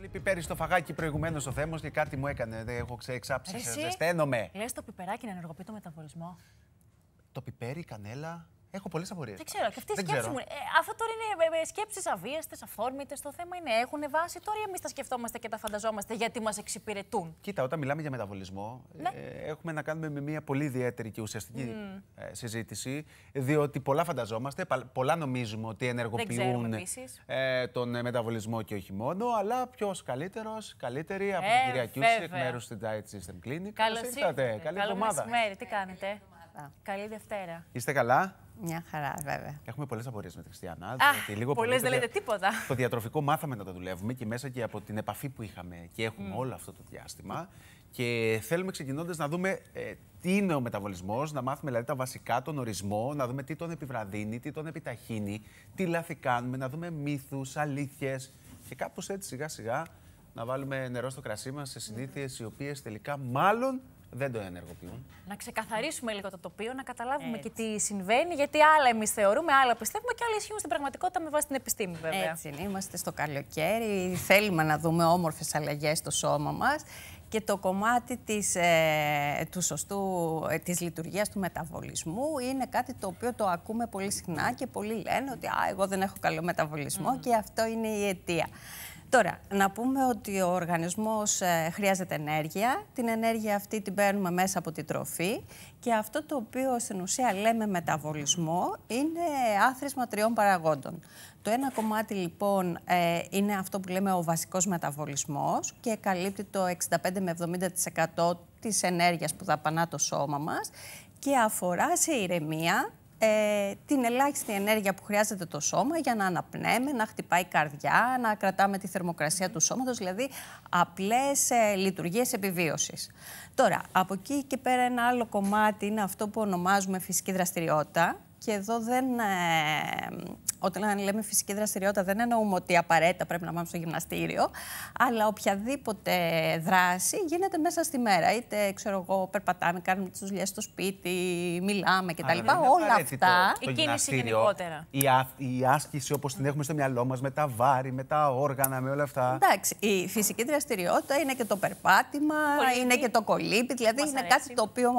Το πιπέρι στο φαγάκι προηγουμένως ο Θέμος και κάτι μου έκανε. Δεν έχω ξεξάψει. Ζεσταίνομαι. Λες το πιπεράκι να ενεργοποιεί το μεταβολισμό. Το πιπέρι, κανέλα, Έχω πολλές απορίες. Δεν ξέρω. Και ε, αυτό τώρα είναι ε, ε, σκέψεις αβίαστες, αφόρμητες. Το θέμα είναι, έχουν βάση. Τώρα εμείς τα σκεφτόμαστε και τα φανταζόμαστε γιατί μας εξυπηρετούν. Κοίτα, όταν μιλάμε για μεταβολισμό, ναι. έχουμε να κάνουμε με μια πολύ ιδιαίτερη και ουσιαστική mm. συζήτηση. Διότι πολλά φανταζόμαστε, πολλά νομίζουμε ότι ενεργοποιούν τον μεταβολισμό και όχι μόνο. Αλλά ποιος καλύτερος, καλύτερη από την κυρία Κιούση εκ μέρου τη Diet System Clinic. Καλώ ήρθατε. Καλή εβδομάδα. Τι κάνετε. Καλή Δευτέρα. Είστε καλά. Μια χαρά, βέβαια. Έχουμε πολλές απορίες με τη Χριστιανά. Πολλέ δεν λέτε τίποτα. Το διατροφικό μάθαμε να το δουλεύουμε και μέσα και από την επαφή που είχαμε και έχουμε όλο αυτό το διάστημα. Και θέλουμε ξεκινώντας να δούμε ε, τι είναι ο μεταβολισμός, να μάθουμε δηλαδή τα βασικά, τον ορισμό, να δούμε τι τον επιβραδύνει, τι τον επιταχύνει, τι λάθη κάνουμε, να δούμε μύθους, αλήθειες. Και κάπως έτσι σιγά σιγά να βάλουμε νερό στο κρασί μας σε συνήθειες οι οποίες τελικά μάλλον δεν το ενεργοποιούν. Να ξεκαθαρίσουμε λίγο το τοπίο, να καταλάβουμε Έτσι. και τι συμβαίνει, γιατί άλλα εμείς θεωρούμε, άλλα πιστεύουμε και άλλα ισχύουν στην πραγματικότητα με βάση την επιστήμη, βέβαια. Έτσι είναι. Είμαστε στο καλοκαίρι, θέλουμε να δούμε όμορφες αλλαγές στο σώμα μας και το κομμάτι της, ε, του σωστού, ε, της λειτουργίας του μεταβολισμού είναι κάτι το οποίο το ακούμε πολύ συχνά και πολλοί λένε ότι «Α, εγώ δεν έχω καλό μεταβολισμό» και αυτό είναι η αιτία. Τώρα, να πούμε ότι ο οργανισμός ε, χρειάζεται ενέργεια. Την ενέργεια αυτή την παίρνουμε μέσα από τη τροφή και αυτό το οποίο στην ουσία λέμε μεταβολισμό είναι άθροισμα τριών παραγόντων. Το ένα κομμάτι λοιπόν ε, είναι αυτό που λέμε ο βασικός μεταβολισμός και καλύπτει το 65 με 70% της ενέργειας που δαπανά το σώμα μας και αφορά σε ηρεμία, ε, την ελάχιστη ενέργεια που χρειάζεται το σώμα για να αναπνέμε, να χτυπάει καρδιά, να κρατάμε τη θερμοκρασία του σώματος, δηλαδή απλές ε, λειτουργίες επιβίωσης. Τώρα, από εκεί και πέρα ένα άλλο κομμάτι είναι αυτό που ονομάζουμε φυσική δραστηριότητα, και εδώ δεν. Ε, όταν λέμε φυσική δραστηριότητα, δεν εννοούμε ότι απαραίτητα πρέπει να πάμε στο γυμναστήριο, αλλά οποιαδήποτε δράση γίνεται μέσα στη μέρα. Είτε, ξέρω εγώ, περπατάμε, κάνουμε τις δουλειές στο σπίτι, μιλάμε κτλ. Όλα αυτά. η κίνηση γενικότερα. Η, α, η άσκηση όπως την έχουμε στο μυαλό μας, με τα βάρη, με τα όργανα, με όλα αυτά. Εντάξει. Η φυσική δραστηριότητα είναι και το περπάτημα, είναι και το κολύπι, Δηλαδή, είναι κάτι το οποίο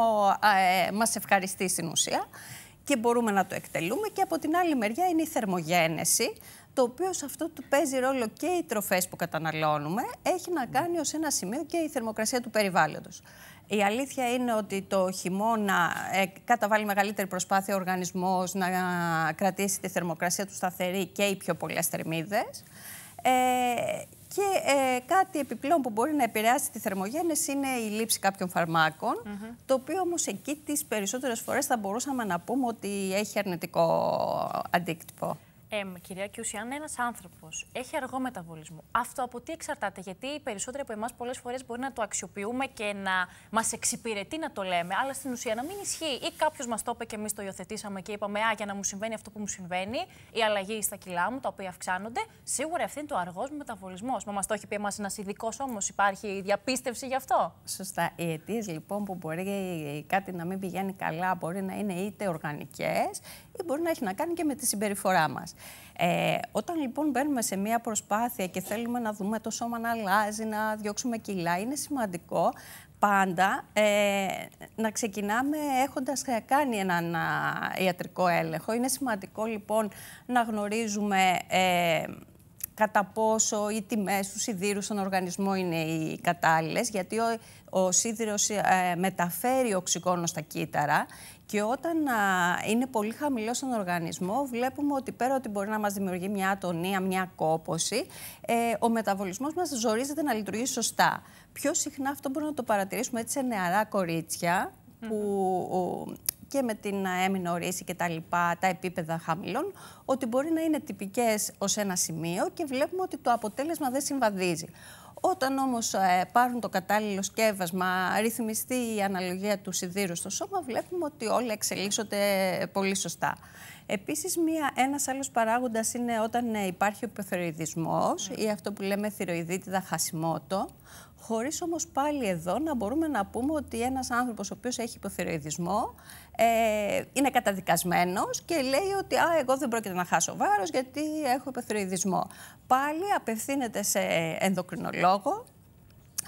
ε, μα ευχαριστεί στην ουσία και μπορούμε να το εκτελούμε. Και από την άλλη μεριά είναι η θερμογένεση, το οποίο σε αυτό του παίζει ρόλο και οι τροφές που καταναλώνουμε, έχει να κάνει ως ένα σημείο και η θερμοκρασία του περιβάλλοντος. Η αλήθεια είναι ότι το χειμώνα ε, καταβάλει μεγαλύτερη προσπάθεια ο οργανισμός να κρατήσει τη θερμοκρασία του σταθερή και οι πιο πολλές θερμίδες. Ε, και ε, κάτι επιπλέον που μπορεί να επηρεάσει τη θερμογένεση είναι η λήψη κάποιων φαρμάκων, το οποίο όμως εκεί τις περισσότερες φορές θα μπορούσαμε να πούμε ότι έχει αρνητικό αντίκτυπο. Ε, κυρία Κιούση, αν ένας άνθρωπος έχει αργό μεταβολισμό, αυτό από τι εξαρτάται, Γιατί οι περισσότεροι από εμάς πολλές φορές μπορεί να το αξιοποιούμε και να μας εξυπηρετεί να το λέμε, αλλά στην ουσία να μην ισχύει. Ή κάποιος μας το είπε και εμείς το υιοθετήσαμε και είπαμε Α, για να μου συμβαίνει αυτό που μου συμβαίνει, η αλλαγή στα κιλά μου, τα οποία αυξάνονται. Σίγουρα αυτή είναι το αργός μεταβολισμός. μα το έχει πει εμάς ένας ειδικός όμως, υπάρχει διαπίστευση γι' αυτό. Σωστά. Οι αιτίες λοιπόν που μπορεί κάτι να μην πηγαίνει καλά μπορεί να είναι είτε οργανικές ή μπορεί να έχει να κάνει και με τη συμπεριφορά μας. Ε, όταν λοιπόν μπαίνουμε σε μια προσπάθεια και θέλουμε να δούμε το σώμα να αλλάζει, να διώξουμε κιλά, είναι σημαντικό πάντα ε, να ξεκινάμε έχοντας κάνει έναν ιατρικό έλεγχο. Είναι σημαντικό λοιπόν να γνωρίζουμε ε, κατά πόσο οι τιμές του σιδήρου στον οργανισμό είναι οι κατάλληλες, γιατί ο, ο σίδηρος ε, μεταφέρει οξυγόνο στα κύτταρα και όταν είναι πολύ χαμηλός στον οργανισμό, βλέπουμε ότι πέρα ότι μπορεί να μας δημιουργεί μια ατονία, μια κόπωση, ε, ο μεταβολισμός μας ζορίζεται να λειτουργεί σωστά. Πιο συχνά αυτό μπορούμε να το παρατηρήσουμε έτσι σε νεαρά κορίτσια, που και με την έμεινα ορίση και τα λοιπά, τα επίπεδα χαμηλών, ότι μπορεί να είναι τυπικές ως ένα σημείο και βλέπουμε ότι το αποτέλεσμα δεν συμβαδίζει. Όταν όμως ε, πάρουν το κατάλληλο σκεύασμα, ρυθμιστεί η αναλογία του σιδήρου στο σώμα, βλέπουμε ότι όλα εξελίσσονται ε, πολύ σωστά. Επίσης, μία, ένας άλλος παράγοντας είναι όταν ε, υπάρχει ο ή αυτό που λέμε θηροειδίτιδα χασιμότο, χωρίς όμως πάλι εδώ να μπορούμε να πούμε ότι ένας άνθρωπος ο οποίος έχει υποθυροειδισμό ε, είναι καταδικασμένος και λέει ότι «Α, εγώ δεν πρόκειται να χάσω βάρος γιατί έχω υπεθροειδισμό». Πάλι απευθύνεται σε ενδοκρινολόγο,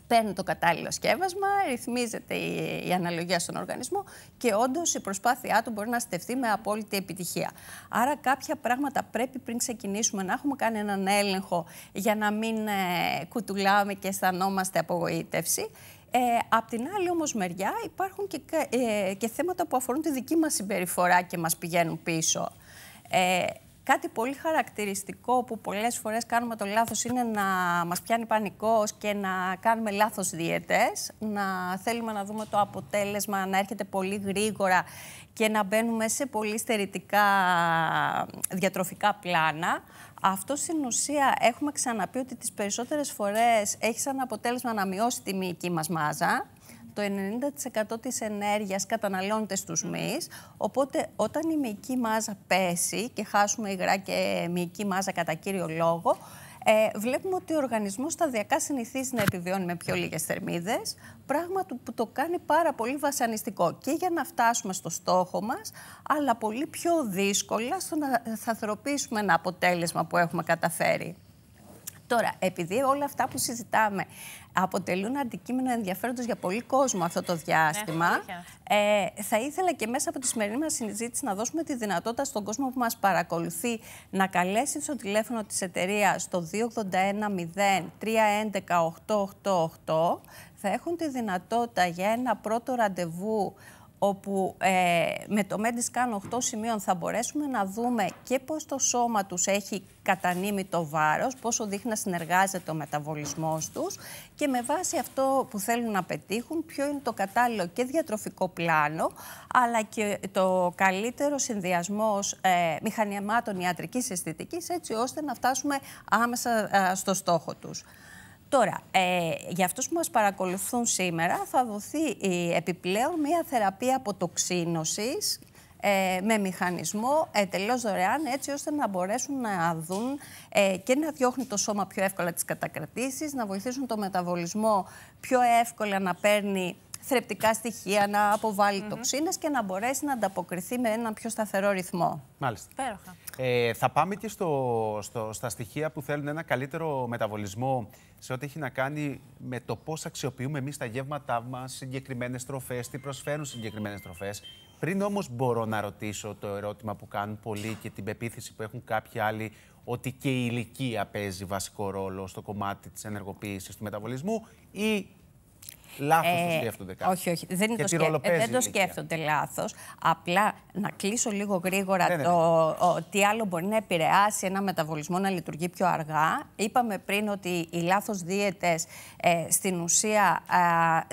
παίρνει το κατάλληλο σκεύασμα, ρυθμίζεται η, αναλογία στον οργανισμό και όντως η προσπάθειά του μπορεί να στεφτεί με απόλυτη επιτυχία. Άρα, κάποια πράγματα πρέπει πριν ξεκινήσουμε να έχουμε κάνει έναν έλεγχο για να μην ε, κουτουλάμε και αισθανόμαστε απογοήτευση. Ε, απ' την άλλη όμως μεριά υπάρχουν και, ε, και θέματα που αφορούν τη δική μας συμπεριφορά και μας πηγαίνουν πίσω. Ε, Κάτι πολύ χαρακτηριστικό που πολλές φορές κάνουμε το λάθος είναι να μας πιάνει πανικός και να κάνουμε λάθος διαιτές, να θέλουμε να δούμε το αποτέλεσμα, να έρχεται πολύ γρήγορα και να μπαίνουμε σε πολύ στερητικά διατροφικά πλάνα. Αυτό στην ουσία έχουμε ξαναπεί ότι τις περισσότερες φορές έχει σαν αποτέλεσμα να μειώσει τη μυϊκή μας μάζα, το 90% της ενέργειας καταναλώνεται στους mm. μυς, οπότε όταν η μυϊκή μάζα πέσει και χάσουμε υγρά και μυϊκή μάζα κατά κύριο λόγο, ε, βλέπουμε ότι ο οργανισμός σταδιακά συνηθίζει να επιβιώνει με πιο λίγες θερμίδες, πράγμα που το κάνει πάρα πολύ βασανιστικό και για να φτάσουμε στο στόχο μας, αλλά πολύ πιο δύσκολα στο να ε, θαθροποιήσουμε ένα αποτέλεσμα που έχουμε καταφέρει. Τώρα, επειδή όλα αυτά που συζητάμε αποτελούν αντικείμενο ενδιαφέροντος για πολύ κόσμο αυτό το διάστημα, ναι, ε, θα ήθελα και μέσα από τη σημερινή μας συζήτηση να δώσουμε τη δυνατότητα στον κόσμο που μας παρακολουθεί να καλέσει στο τηλέφωνο της εταιρείας το 281 311 888. Θα έχουν τη δυνατότητα για ένα πρώτο ραντεβού όπου ε, με το Mediscan 8 σημείων θα μπορέσουμε να δούμε και πώς το σώμα τους έχει κατανείμει το βάρος, πόσο δείχνει να συνεργάζεται ο μεταβολισμός τους και με βάση αυτό που θέλουν να πετύχουν, ποιο είναι το κατάλληλο και διατροφικό πλάνο, αλλά και το καλύτερο συνδυασμός ε, μηχανημάτων ιατρικής αισθητικής, έτσι ώστε να φτάσουμε άμεσα ε, στο στόχο τους. Τώρα, ε, για αυτούς που μας παρακολουθούν σήμερα θα δοθεί η, ε, επιπλέον μια θεραπεία αποτοξίνωσης ε, με μηχανισμό εντελώς δωρεάν έτσι ώστε να μπορέσουν να δουν ε, και να διώχνει το σώμα πιο εύκολα τις κατακρατήσεις, να βοηθήσουν το μεταβολισμό πιο εύκολα να παίρνει θρεπτικά στοιχεία, να αποβάλει mm τοξίνες και να μπορέσει να ανταποκριθεί με έναν πιο σταθερό ρυθμό. Μάλιστα. Πέροχα. Ε, θα πάμε και στο, στο, στα στοιχεία που θέλουν ένα καλύτερο μεταβολισμό σε ό,τι έχει να κάνει με το πώς αξιοποιούμε εμείς τα γεύματά μας, συγκεκριμένες τροφές, τι προσφέρουν συγκεκριμένες τροφές. Πριν όμως μπορώ να ρωτήσω το ερώτημα που κάνουν πολλοί και την πεποίθηση που έχουν κάποιοι άλλοι ότι και η ηλικία παίζει βασικό ρόλο στο κομμάτι της ενεργοποίησης του μεταβολισμού ή Λάθος ε, το σκέφτονται κάποιοι. Όχι, όχι. Δεν, το, ε, δεν το σκέφτονται λάθος. Απλά να κλείσω λίγο γρήγορα ναι, ναι, το ναι. ο, τι άλλο μπορεί να επηρεάσει ένα μεταβολισμό να λειτουργεί πιο αργά. Είπαμε πριν ότι οι λάθος δίαιτες ε, στην ουσία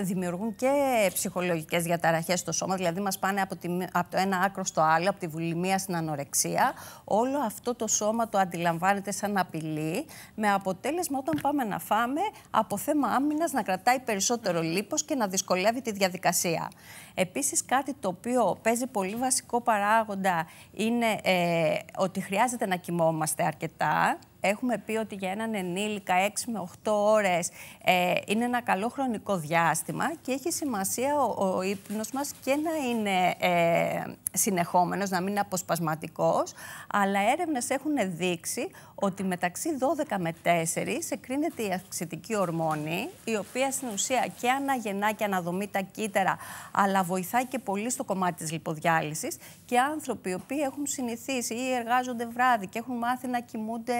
δημιουργούν και ψυχολογικές διαταραχές στο σώμα. Δηλαδή, μας πάνε από, το ένα άκρο στο άλλο, από τη βουλημία στην ανορεξία. Όλο αυτό το σώμα το αντιλαμβάνεται σαν απειλή. Με αποτέλεσμα, όταν πάμε να φάμε, από θέμα άμυνας να κρατάει περισσότερο λίπος και να δυσκολεύει τη διαδικασία. Επίσης κάτι το οποίο παίζει πολύ βασικό παράγοντα είναι ε, ότι χρειάζεται να κοιμόμαστε αρκετά. Έχουμε πει ότι για έναν ενήλικα 6 με 8 ώρες ε, είναι ένα καλό χρονικό διάστημα και έχει σημασία ο, ο ύπνος μας και να είναι ε, συνεχόμενος, να μην είναι αποσπασματικός, αλλά έρευνες έχουν δείξει ότι μεταξύ 12 με 4 κρίνεται η αυξητική ορμόνη, η οποία στην ουσία και αναγεννά και αναδομεί τα κύτταρα, αλλά βοηθάει και πολύ στο κομμάτι της λιποδιάλυσης και άνθρωποι οι οποίοι έχουν συνηθίσει ή εργάζονται βράδυ και έχουν μάθει να κοιμούνται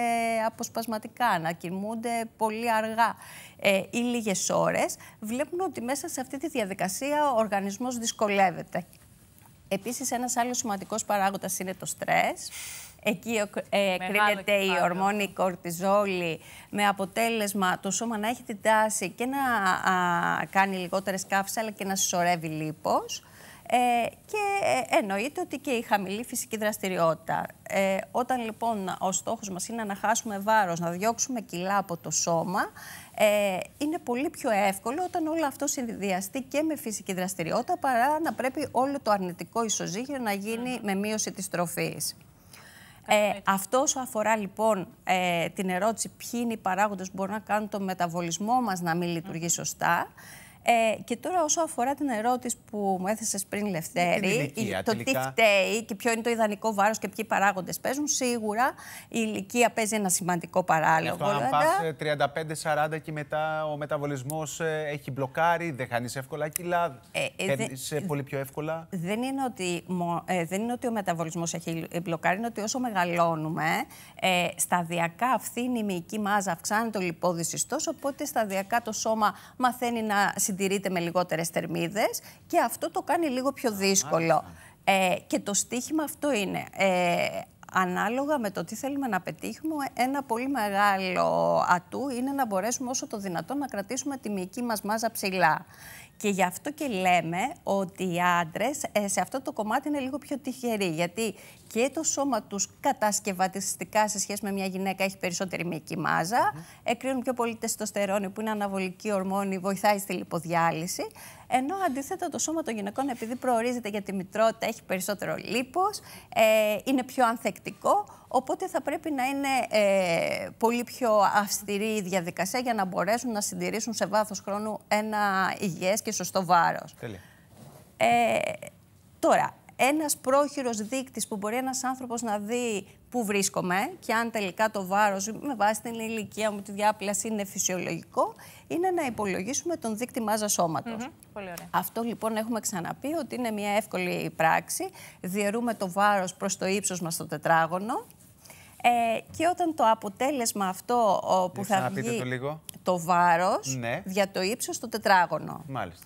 αποσπασματικά, να κοιμούνται πολύ αργά ε, ή λίγες ώρες, βλέπουν ότι μέσα σε αυτή τη διαδικασία ο οργανισμός δυσκολεύεται. Επίσης, ένας άλλος σημαντικός παράγοντας είναι το στρες. Εκεί ε, κρίνεται η ορμόνη κορτιζόλη με αποτέλεσμα το σώμα να έχει την τάση και να κάνει λιγότερες καύσεις αλλά και να συσσωρεύει λίπος. Ε, και ε, εννοείται ότι και η χαμηλή φυσική δραστηριότητα. Ε, όταν λοιπόν ο στόχος μας είναι να χάσουμε βάρος, να διώξουμε κιλά από το σώμα, ε, είναι πολύ πιο εύκολο όταν όλο αυτό συνδυαστεί και με φυσική δραστηριότητα παρά να πρέπει όλο το αρνητικό ισοζύγιο να γίνει με μείωση της τροφής. Ε, αυτό όσο αφορά λοιπόν την ερώτηση ποιοι είναι οι παράγοντες που μπορούν να κάνουν το μεταβολισμό μας να μην λειτουργεί σωστά, ε, και τώρα όσο αφορά την ερώτηση που μου έθεσες πριν, Λευτέρη, ηλικία, το τι φταίει και ποιο είναι το ιδανικό βάρος και ποιοι παράγοντες παίζουν, σίγουρα η ηλικία παίζει ένα σημαντικό παράλογο. Αυτό, αν πας 35-40 ε, και μετά ο μεταβολισμός ε, έχει μπλοκάρει, δεν χάνεις εύκολα κιλά, ε, ε δε, ε, πολύ πιο εύκολα. Δεν είναι, ότι, δεν είναι ότι ο μεταβολισμός έχει μπλοκάρει, είναι ότι όσο μεγαλώνουμε, ε, σταδιακά αυθύνει η μυϊκή μάζα, αυξάνεται ο λιπόδης τόσο, οπότε σταδιακά το σώμα μαθαίνει να συντηρείται με λιγότερες θερμίδες και αυτό το κάνει λίγο πιο δύσκολο. Ε, και το στίχημα αυτό είναι, ε, ανάλογα με το τι θέλουμε να πετύχουμε, ένα πολύ μεγάλο ατού είναι να μπορέσουμε όσο το δυνατόν να κρατήσουμε τη μυϊκή μας μάζα ψηλά. Και γι' αυτό και λέμε ότι οι άντρες ε, σε αυτό το κομμάτι είναι λίγο πιο τυχεροί. Γιατί και το σώμα τους κατασκευαστικά σε σχέση με μια γυναίκα έχει περισσότερη μυϊκή μάζα, mm-hmm. εκρίνουν πιο πολύ τεστοστερόνη που είναι αναβολική ορμόνη, βοηθάει στη λιποδιάλυση. Ενώ αντίθετα το σώμα των γυναικών, επειδή προορίζεται για τη μητρότητα, έχει περισσότερο λίπος, ε, είναι πιο ανθεκτικό, Οπότε θα πρέπει να είναι ε, πολύ πιο αυστηρή η διαδικασία για να μπορέσουν να συντηρήσουν σε βάθος χρόνου ένα υγιές και σωστό βάρος. Ε, τώρα, ένας πρόχειρος δείκτης που μπορεί ένας άνθρωπος να δει που βρίσκομαι και αν τελικά το βάρος με βάση την ηλικία μου, τη διάπλαση είναι φυσιολογικό, είναι να υπολογίσουμε τον δείκτη μάζα σώματος. Αυτό λοιπόν έχουμε ξαναπεί ότι είναι μια εύκολη πράξη. Διαιρούμε το βάρος προς το ύψος μας στο τετράγωνο ε, και όταν το αποτέλεσμα αυτό που θα βγει το, λίγο. βάρος ναι. για το ύψος στο τετράγωνο. Μάλιστα.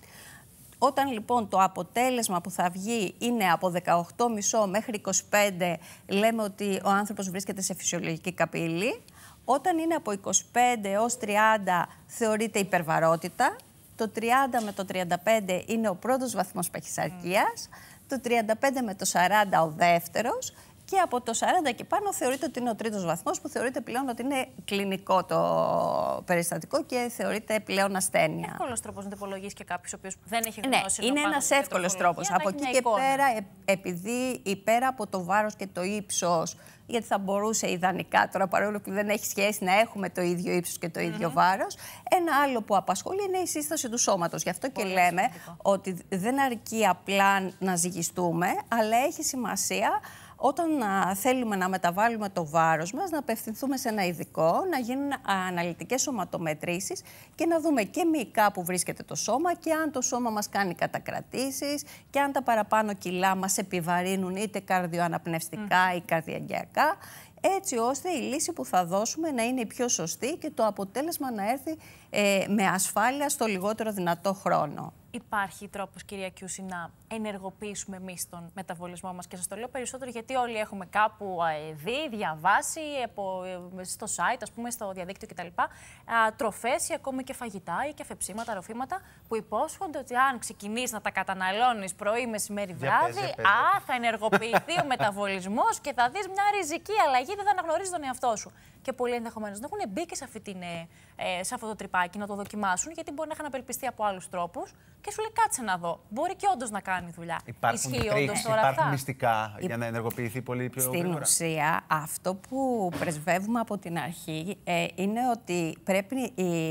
Όταν λοιπόν το αποτέλεσμα που θα βγει είναι από 18,5 μέχρι 25, λέμε ότι ο άνθρωπος βρίσκεται σε φυσιολογική καπύλη, Όταν είναι από 25 έως 30 θεωρείται υπερβαρότητα. Το 30 με το 35 είναι ο πρώτος βαθμός παχυσαρκίας. Το 35 με το 40 ο δεύτερος και από το 40 και πάνω θεωρείται ότι είναι ο τρίτος βαθμός που θεωρείται πλέον ότι είναι κλινικό το περιστατικό και θεωρείται πλέον ασθένεια. Εύκολος τρόπος να το υπολογίσεις και κάποιος ο δεν έχει ναι, γνώση. Ναι, είναι ένα εύκολο τρόπο. Από εκεί και πέρα, ε, επειδή υπέρα από το βάρος και το ύψος, γιατί θα μπορούσε ιδανικά τώρα παρόλο που δεν έχει σχέση να έχουμε το ίδιο ύψος και το ίδιο mm βάρος, ένα άλλο που απασχολεί είναι η σύσταση του σώματος. Γι' αυτό Πολύ και λέμε ότι δεν αρκεί απλά να ζυγιστούμε, αλλά έχει σημασία όταν θέλουμε να μεταβάλουμε το βάρος μας, να απευθυνθούμε σε ένα ειδικό, να γίνουν αναλυτικές σωματομετρήσεις και να δούμε και μυϊκά που βρίσκεται το σώμα και αν το σώμα μας κάνει κατακρατήσεις και αν τα παραπάνω κιλά μας επιβαρύνουν είτε καρδιοαναπνευστικά mm. ή καρδιαγκιακά έτσι ώστε η λύση που θα δώσουμε να είναι η πιο σωστή και το αποτέλεσμα να έρθει ε, με ασφάλεια στο λιγότερο δυνατό χρόνο. Υπάρχει τρόπος, κυρία Κιούση, να ενεργοποιήσουμε εμείς τον μεταβολισμό μας. Και σας το λέω περισσότερο γιατί όλοι έχουμε κάπου δει, διαβάσει ε, στο site, ας πούμε, στο διαδίκτυο κτλ. Τροφές ή ακόμη και φαγητά ή και αφεψίματα, ροφήματα που υπόσχονται ότι αν ξεκινήσει να τα καταναλώνεις πρωί, μεσημέρι, βράδυ, α, θα ενεργοποιηθεί ο μεταβολισμός και θα δεις μια ριζική αλλαγή, δεν θα αναγνωρίζεις τον εαυτό σου. Και πολλοί ενδεχομένως να έχουν μπει και ε, ε, σε, αυτό το τρυπάκι να το δοκιμάσουν, γιατί μπορεί να είχαν απελπιστεί από άλλους τρόπους και σου λέει κάτσε να δω. Μπορεί και όντως να κάνει κάνει δουλειά. Υπάρχουν υπάρχουν μυστικά για να ενεργοποιηθεί πολύ πιο Στην ουσία, αυτό που πρεσβεύουμε από την αρχή ε, είναι ότι πρέπει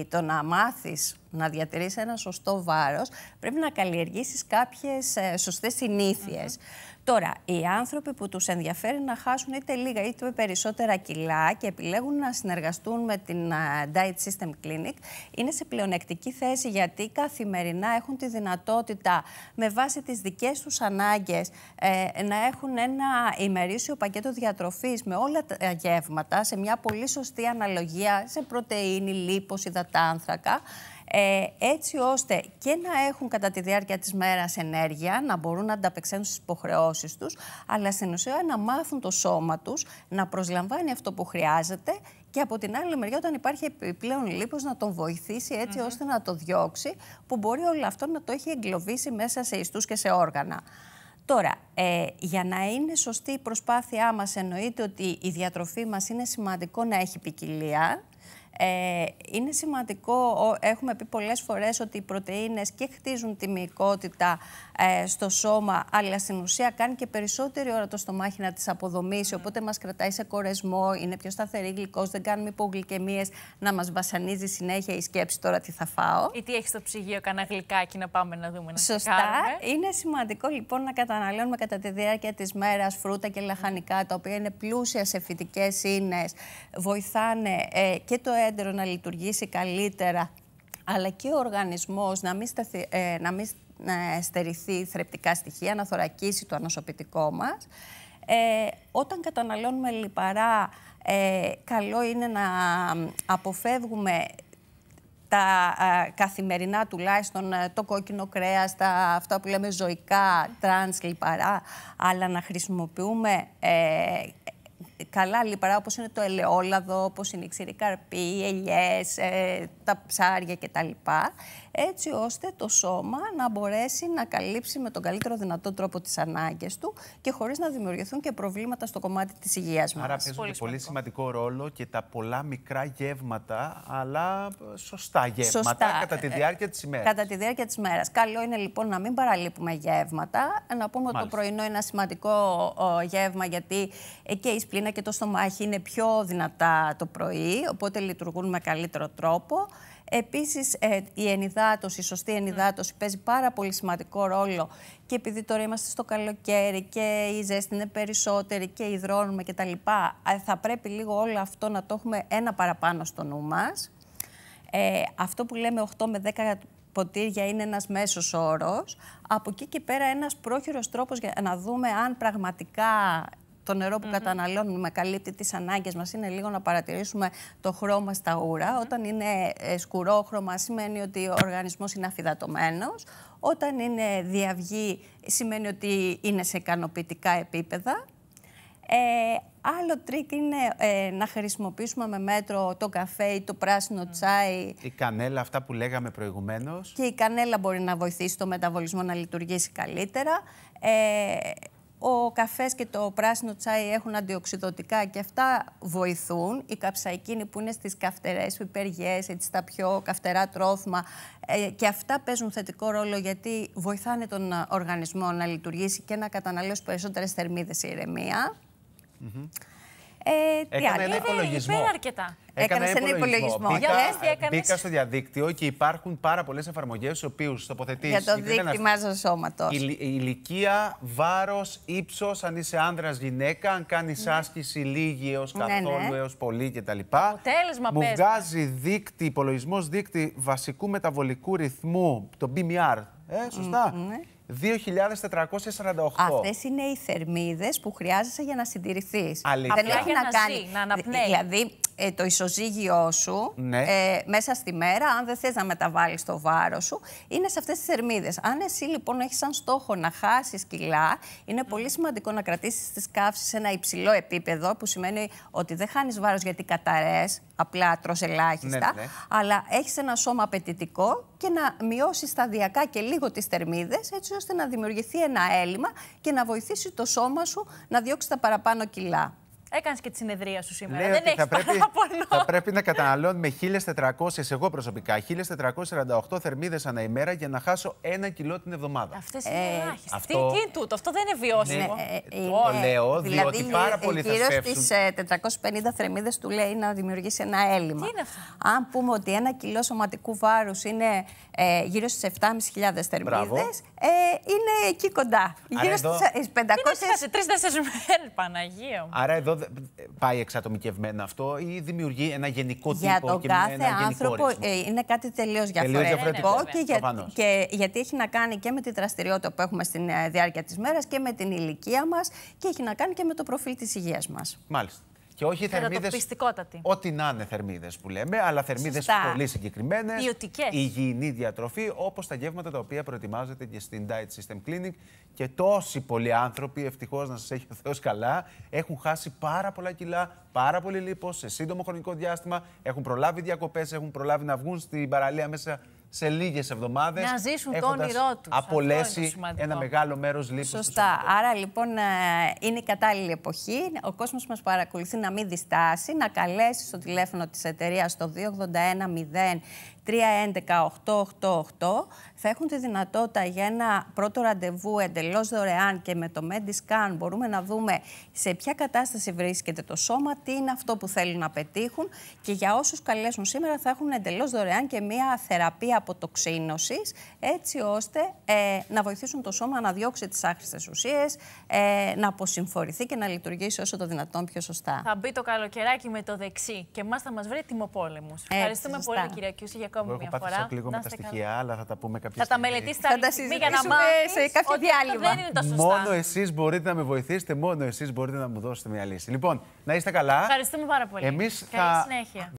το να μάθεις να διατηρήσει ένα σωστό βάρος, πρέπει να καλλιεργήσεις κάποιες ε, σωστές συνήθειες. Τώρα, οι άνθρωποι που τους ενδιαφέρει να χάσουν είτε λίγα είτε περισσότερα κιλά και επιλέγουν να συνεργαστούν με την Diet System Clinic είναι σε πλεονεκτική θέση γιατί καθημερινά έχουν τη δυνατότητα με βάση τις δικές τους ανάγκες ε, να έχουν ένα ημερήσιο πακέτο διατροφής με όλα τα γεύματα σε μια πολύ σωστή αναλογία σε πρωτεΐνη, λίπος, υδατάνθρακα ε, έτσι ώστε και να έχουν κατά τη διάρκεια της μέρας ενέργεια, να μπορούν να ανταπεξέλθουν στις υποχρεώσεις τους, αλλά στην ουσία να μάθουν το σώμα τους, να προσλαμβάνει αυτό που χρειάζεται και από την άλλη μεριά όταν υπάρχει επιπλέον λίπος να τον βοηθήσει έτσι ώστε να το διώξει, που μπορεί όλο αυτό να το έχει εγκλωβίσει μέσα σε ιστούς και σε όργανα. Τώρα, ε, για να είναι σωστή η προσπάθειά μας, εννοείται ότι η διατροφή μας είναι σημαντικό να έχει ποικιλία, ε, είναι σημαντικό, έχουμε πει πολλές φορές ότι οι πρωτεΐνες και χτίζουν τη μυϊκότητα ε, στο σώμα, αλλά στην ουσία κάνει και περισσότερη ώρα το στομάχι να τις αποδομήσει, ναι. οπότε μας κρατάει σε κορεσμό, είναι πιο σταθερή γλυκός, δεν κάνουμε υπογλυκαιμίες, να μας βασανίζει συνέχεια η σκέψη τώρα τι θα φάω. Ή τι έχεις στο ψυγείο, κανένα γλυκάκι να πάμε να δούμε να Σωστά. Είναι σημαντικό λοιπόν να καταναλώνουμε κατά τη διάρκεια της μέρας φρούτα και λαχανικά, τα οποία είναι πλούσια σε φυτικές ίνες, βοηθάνε ε, και το να λειτουργήσει καλύτερα, αλλά και ο οργανισμός να μην, σταθει, ε, να στερηθεί θρεπτικά στοιχεία, να θωρακίσει το ανοσοποιητικό μας. Ε, όταν καταναλώνουμε λιπαρά, ε, καλό είναι να αποφεύγουμε τα ε, καθημερινά τουλάχιστον το κόκκινο κρέας, τα, αυτά που λέμε ζωικά, τρανς, λιπαρά, αλλά να χρησιμοποιούμε ε, καλά λιπαρά όπως είναι το ελαιόλαδο, όπως είναι η ξηροί καρποί, οι ελιές, ε, τα ψάρια κτλ. Έτσι ώστε το σώμα να μπορέσει να καλύψει με τον καλύτερο δυνατό τρόπο τις ανάγκες του και χωρίς να δημιουργηθούν και προβλήματα στο κομμάτι της υγείας μας. Άρα παίζουν πολύ, πολύ σημαντικό ρόλο και τα πολλά μικρά γεύματα, αλλά σωστά γεύματα κατά τη διάρκεια της ημέρας. Κατά τη διάρκεια της ημέρας. Καλό είναι λοιπόν να μην παραλείπουμε γεύματα. Να πούμε ότι το πρωινό είναι ένα σημαντικό γεύμα γιατί και η σπλήνα και το στομάχι είναι πιο δυνατά το πρωί, οπότε λειτουργούν με καλύτερο τρόπο. Επίσης, ε, η ενυδάτωση, η σωστή ναι. ενυδάτωση παίζει πάρα πολύ σημαντικό ρόλο και επειδή τώρα είμαστε στο καλοκαίρι και η ζέστη είναι περισσότερη και υδρώνουμε κτλ. Θα πρέπει λίγο όλο αυτό να το έχουμε ένα παραπάνω στο νου μας. Ε, αυτό που λέμε 8 με 10 ποτήρια είναι ένας μέσος όρος. Από εκεί και πέρα ένας πρόχειρος τρόπος για να δούμε αν πραγματικά το νερό που mm -hmm. καταναλώνουμε καλύπτει τις ανάγκες μας, είναι λίγο να παρατηρήσουμε το χρώμα στα ούρα. Όταν είναι ε, χρώμα σημαίνει ότι ο οργανισμός είναι αφυδατωμένο. Όταν είναι διαυγή, σημαίνει ότι είναι σε ικανοποιητικά επίπεδα. Ε, άλλο τρίκ είναι ε, να χρησιμοποιήσουμε με μέτρο το καφέ ή το πράσινο mm. τσάι. Η το πρασινο τσαι αυτά που λέγαμε προηγουμένως. Και η κανέλα μπορεί να βοηθήσει το μεταβολισμό να λειτουργήσει καλύτερα. Ε, ο καφές και το πράσινο τσάι έχουν αντιοξυδοτικά και αυτά βοηθούν. Η καψαϊκίνη που είναι στις καυτερές πιπεριές, στα πιο καυτερά τρόφιμα ε, και αυτά παίζουν θετικό ρόλο γιατί βοηθάνε τον ε, οργανισμό να λειτουργήσει και να καταναλώσει περισσότερες θερμίδες ηρεμία. Ε, τι Έκανα ένα υπολογισμό. Πέρα αρκετά. ένα υπολογισμό. Μπήκα, στο διαδίκτυο και υπάρχουν πάρα πολλές εφαρμογές στου οποίες τοποθετείς. Για το δίκτυμά του σώματο. ηλικία, βάρος, ύψος, αν είσαι άνδρας, γυναίκα, αν κάνεις ναι. άσκηση λίγη έως καθόλου ναι, ναι. έως πολύ κτλ. Αποτέλεσμα Μου βγάζει δείκτη, υπολογισμός δείκτη βασικού μεταβολικού ρυθμού, το BMR. E ε, σωστά. Ναι. 2.448. Αυτές είναι οι θερμίδες που χρειάζεσαι για να συντηρηθείς. Δεν έχει να, να κάνει. Να αναπνέει. Δηλαδή, ε, το ισοζύγιο σου ναι. ε, μέσα στη μέρα, αν δεν θες να μεταβάλεις το βάρος σου, είναι σε αυτές τις θερμίδες. Αν εσύ λοιπόν έχεις σαν στόχο να χάσεις κιλά, είναι ναι. πολύ σημαντικό να κρατήσεις τις καύσεις σε ένα υψηλό επίπεδο, που σημαίνει ότι δεν χάνεις βάρος γιατί καταρρές, απλά τρως ελάχιστα, ναι, αλλά έχεις ένα σώμα απαιτητικό και να μειώσεις σταδιακά και λίγο τις θερμίδες, έτσι ώστε να δημιουργηθεί ένα έλλειμμα και να βοηθήσει το σώμα σου να διώξει τα παραπάνω κιλά. Έκανες και τη συνεδρία σου σήμερα. Δεν έχεις θα, πρέπει, θα πρέπει να καταναλώνω με 1400, εγώ προσωπικά, 1448 θερμίδες ανά ημέρα για να χάσω ένα κιλό την εβδομάδα. Αυτές είναι ε, ελάχιστες. Αυτό... Τι είναι τούτο, αυτό δεν είναι βιώσιμο. Ναι. Ε, ε, ε, το λέω, δηλαδή, διότι πάρα πολύ θα Γύρω στι 450 θερμίδες του λέει να δημιουργήσει ένα έλλειμμα. Τι είναι αυτό. Αν πούμε ότι ένα κιλό σωματικού βάρους είναι γύρω στις 7.500 θερμίδε, είναι εκεί κοντά. γύρω στι 500. τρει-τέσσερι μέρε, μου. Άρα εδώ πάει εξατομικευμένα αυτό ή δημιουργεί ένα γενικό τύπο για τον και κάθε άνθρωπο ε, είναι κάτι τελείως διαφορετικό, διαφορετικό ναι, και, γιατί έχει να κάνει και με τη δραστηριότητα που έχουμε στη ε, διάρκεια της μέρας και με την ηλικία μας και έχει να κάνει και με το προφίλ της υγείας μας. Μάλιστα. Και όχι θερμίδες. Ό,τι να είναι θερμίδες που λέμε, αλλά θερμίδες πολύ συγκεκριμένες. η Υγιεινή διατροφή, όπως τα γεύματα τα οποία προετοιμάζεται και στην Diet System Clinic. Και τόσοι πολλοί άνθρωποι, ευτυχώς να σας έχει ο Θεός καλά, έχουν χάσει πάρα πολλά κιλά, πάρα πολύ λίπος σε σύντομο χρονικό διάστημα. Έχουν προλάβει διακοπές, έχουν προλάβει να βγουν στην παραλία μέσα σε λίγες εβδομάδες. Να ζήσουν το όνειρό Απολέσει ένα μεγάλο μέρος λίπους Σωστά. Άρα λοιπόν ε, είναι η κατάλληλη εποχή. Ο κόσμος μας παρακολουθεί να μην διστάσει, να καλέσει στο τηλέφωνο της εταιρείας το 281 311-888 θα έχουν τη δυνατότητα για ένα πρώτο ραντεβού εντελώς δωρεάν και με το MediScan μπορούμε να δούμε σε ποια κατάσταση βρίσκεται το σώμα, τι είναι αυτό που θέλουν να πετύχουν και για όσους καλέσουν σήμερα θα έχουν εντελώς δωρεάν και μία θεραπεία αποτοξίνωσης έτσι ώστε ε, να βοηθήσουν το σώμα να διώξει τις άχρηστες ουσίες, ε, να αποσυμφορηθεί και να λειτουργήσει όσο το δυνατόν πιο σωστά. Θα μπει το καλοκαιράκι με το δεξί και εμάς θα μας βρει τιμοπόλεμο. Ευχαριστούμε πολύ κυρία Κιούση για ακόμη μια φορά. με τα στοιχεία, αλλά θα τα πούμε κάποια στιγμή. Θα τα μελετήσετε θα για σε κάποιο διάλειμμα. Μόνο εσείς μπορείτε να με βοηθήσετε, μόνο εσείς μπορείτε να μου δώσετε μια λύση. Λοιπόν, να είστε καλά. Ευχαριστούμε πάρα πολύ. Εμείς Καλή συνέχεια.